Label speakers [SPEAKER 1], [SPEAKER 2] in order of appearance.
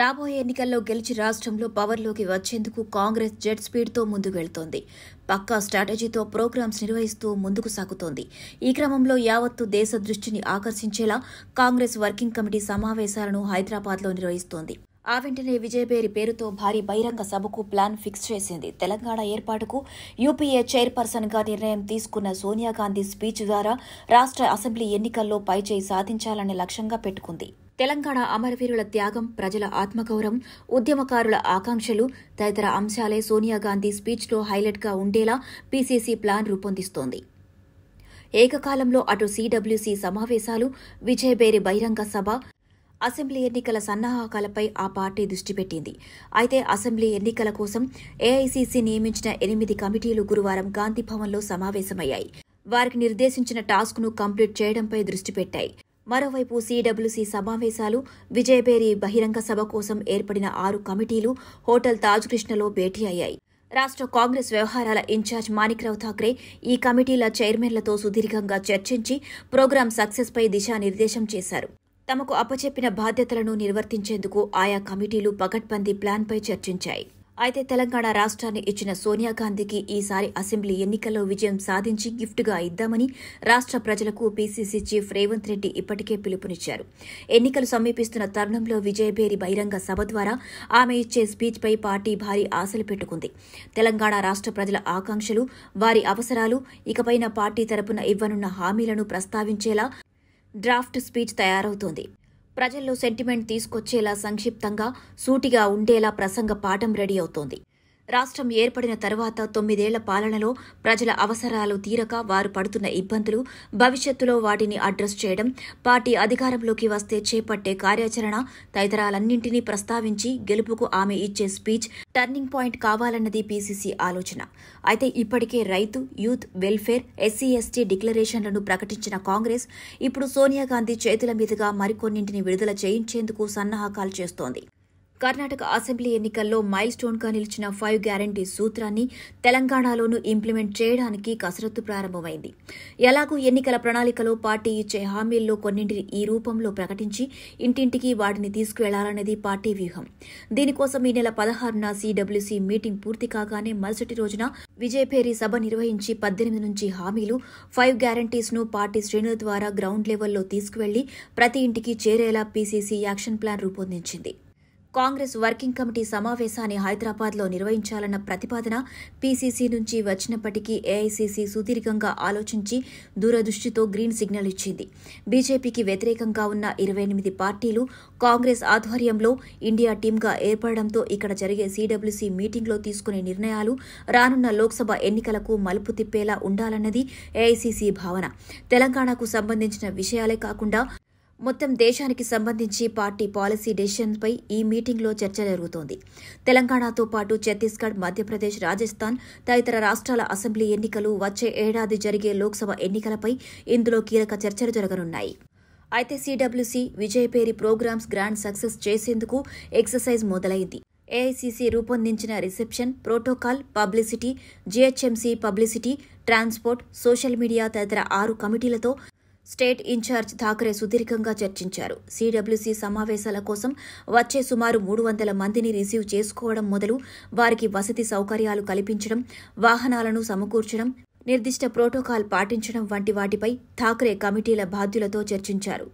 [SPEAKER 1] రాబోయే ఎన్నికల్లో గెలిచి రాష్ట్రంలో పవర్లోకి వచ్చేందుకు కాంగ్రెస్ జెట్ స్పీడ్తో ముందుకు వెళ్తోంది పక్కా స్ట్రాటజీతో ప్రోగ్రామ్స్ నిర్వహిస్తూ ముందుకు సాగుతోంది ఈ క్రమంలో యావత్తు దేశ దృష్టిని ఆకర్షించేలా కాంగ్రెస్ వర్కింగ్ కమిటీ సమావేశాలను హైదరాబాద్లో నిర్వహిస్తోంది ఆ వెంటనే విజయబేరి పేరుతో భారీ బహిరంగ సభకు ప్లాన్ ఫిక్స్ చేసింది తెలంగాణ ఏర్పాటుకు యూపీఏ చైర్పర్సన్గా నిర్ణయం తీసుకున్న సోనియా గాంధీ స్పీచ్ ద్వారా రాష్ట్ర అసెంబ్లీ ఎన్నికల్లో పైచేయి సాధించాలనే లక్ష్యంగా పెట్టుకుంది తెలంగాణ అమరవీరుల త్యాగం ప్రజల ఆత్మగౌరవం ఉద్యమకారుల ఆకాంక్షలు తదితర అంశాలే సోనియా గాంధీ స్పీచ్లో హైలైట్గా ఉండేలా పీసీసీ ప్లాన్ రూపొందిస్తోంది ఏకకాలంలో అటు సీడబ్ల్యూసీ సమావేశాలు విజయబేరి బహిరంగ సభ అసెంబ్లీ ఎన్నికల సన్నాహకాలపై ఆ పార్టీ దృష్టి పెట్టింది అయితే అసెంబ్లీ ఎన్నికల కోసం ఏఐసీసీ నియమించిన ఎనిమిది కమిటీలు గురువారం గాంధీభవన్లో సమావేశమయ్యాయి వారికి నిర్దేశించిన టాస్క్ను కంప్లీట్ చేయడంపై దృష్టి పెట్టాయి మరోవైపు సీడబ్ల్యూసీ సమావేశాలు విజయబేరి బహిరంగ సభ కోసం ఏర్పడిన ఆరు కమిటీలు హోటల్ తాజ్ కృష్ణలో భేటీ అయ్యాయి రాష్ట్ర కాంగ్రెస్ వ్యవహారాల ఇన్ఛార్జ్ మాణిక్రావు ఠాక్రే ఈ కమిటీల చైర్మన్లతో సుదీర్ఘంగా చర్చించి ప్రోగ్రాం సక్సెస్పై దిశానిర్దేశం చేశారు తమకు అప్పచెప్పిన బాధ్యతలను నిర్వర్తించేందుకు ఆయా కమిటీలు పకడ్బందీ ప్లాన్పై చర్చించాయి అయితే తెలంగాణ రాష్ట్రాన్ని ఇచ్చిన సోనియా గాంధీకి ఈసారి అసెంబ్లీ ఎన్నికల్లో విజయం సాధించి గిఫ్ట్గా ఇద్దామని రాష్ట్ర ప్రజలకు పీసీసీ చీఫ్ రేవంత్ రెడ్డి ఇప్పటికే పిలుపునిచ్చారు ఎన్నికలు సమీపిస్తున్న తరుణంలో విజయభేరి బహిరంగ సభ ద్వారా ఆమె ఇచ్చే స్పీచ్పై పార్టీ భారీ ఆశలు పెట్టుకుంది తెలంగాణ రాష్ట్ర ప్రజల ఆకాంక్షలు వారి అవసరాలు ఇకపైన పార్టీ తరపున ఇవ్వనున్న హామీలను ప్రస్తావించేలా డ్రాఫ్ట్ స్పీచ్ తయారవుతోంది ప్రజల్లో సెంటిమెంట్ తీసుకొచ్చేలా సంక్షిప్తంగా సూటిగా ఉండేలా ప్రసంగ పాఠం రెడీ అవుతోంది రాష్ట్రం ఏర్పడిన తర్వాత తొమ్మిదేళ్ల పాలనలో ప్రజల అవసరాలు తీరక వారు పడుతున్న ఇబ్బందులు భవిష్యత్తులో వాటిని అడ్రస్ చేయడం పార్టీ అధికారంలోకి వస్తే చేపట్టే కార్యాచరణ తదితరాలన్నింటినీ ప్రస్తావించి గెలుపుకు ఆమె ఇచ్చే స్పీచ్ టర్నింగ్ పాయింట్ కావాలన్నది పీసీసీ ఆలోచన అయితే ఇప్పటికే రైతు యూత్ వెల్ఫేర్ ఎస్సీ ఎస్టీ డిక్లరేషన్లను ప్రకటించిన కాంగ్రెస్ ఇప్పుడు సోనియా గాంధీ చేతుల మీదుగా మరికొన్నింటిని విడుదల చేయించేందుకు సన్నాహకాలు చేస్తోంది కర్ణాటక అసెంబ్లీ ఎన్నికల్లో మైల్ స్టోన్గా నిలిచిన ఫైవ్ గ్యారంటీ సూత్రాన్ని తెలంగాణలోనూ ఇంప్లిమెంట్ చేయడానికి కసరత్తు ప్రారంభమైంది ఎలాగూ ఎన్నికల ప్రణాళికలో పార్టీ ఇచ్చే హామీల్లో కొన్నింటిని ఈ రూపంలో ప్రకటించి ఇంటింటికి వాటిని తీసుకువెళ్లాలన్నది పార్టీ వ్యూహం దీనికోసం ఈ నెల పదహారున సీడబ్ల్యూసీ మీటింగ్ పూర్తి కాగానే మరుసటి రోజున విజయపేరి సభ నిర్వహించి పద్దెనిమిది నుంచి హామీలు ఫైవ్ గ్యారంటీస్ను పార్టీ శ్రేణుల ద్వారా గ్రౌండ్ లెవెల్లో తీసుకువెళ్లి ప్రతి ఇంటికి చేరేలా పీసీసీ యాక్షన్ ప్లాన్ రూపొందించింది కాంగ్రెస్ వర్కింగ్ కమిటీ సమావేశాన్ని హైదరాబాద్లో నిర్వహించాలన్న ప్రతిపాదన పీసీసీ నుంచి వచ్చినప్పటికీ ఏఐసీసీ సుదీర్ఘంగా ఆలోచించి దూరదృష్టితో గ్రీన్ సిగ్నల్ ఇచ్చింది బీజేపీకి వ్యతిరేకంగా ఉన్న ఇరవై ఎనిమిది పార్టీలు కాంగ్రెస్ ఆధ్వర్యంలో ఇండియా టీమ్గా ఏర్పడడంతో ఇక్కడ జరిగే సీడబ్ల్యూసీ మీటింగ్లో తీసుకునే నిర్ణయాలు రానున్న లోక్సభ ఎన్నికలకు మలుపు తిప్పేలా ఉండాలన్నది ఏఐసీసీ భావన తెలంగాణకు సంబంధించిన విషయాలే కాకుండా మొత్తం దేశానికి సంబంధించి పార్టీ పాలసీ డెసిషన్పై ఈ మీటింగ్లో చర్చ జరుగుతోంది తెలంగాణతో పాటు ఛత్తీస్గఢ్ మధ్యప్రదేశ్ రాజస్థాన్ తదితర రాష్ట్రాల అసెంబ్లీ ఎన్నికలు వచ్చే ఏడాది జరిగే లోక్సభ ఎన్నికలపై ఇందులో కీలక చర్చలు జరగనున్నాయి అయితే సీడబ్ల్యూసీ విజయపేరి ప్రోగ్రామ్స్ గ్రాండ్ సక్సెస్ చేసేందుకు ఎక్సర్సైజ్ మొదలైంది ఏఐసీసీ రూపొందించిన reception protocol publicity GHMC publicity transport social media తదితర ఆరు కమిటీలతో స్టేట్ ఇన్ఛార్జ్ థాకరే సుదీర్ఘంగా చర్చించారు సీడబ్ల్యూసీ సమావేశాల కోసం వచ్చే సుమారు మూడు వందల మందిని రిసీవ్ చేసుకోవడం మొదలు వారికి వసతి సౌకర్యాలు కల్పించడం వాహనాలను సమకూర్చడం నిర్దిష్ట ప్రోటోకాల్ పాటించడం వంటి వాటిపై థాకరే కమిటీల బాధ్యులతో చర్చించారు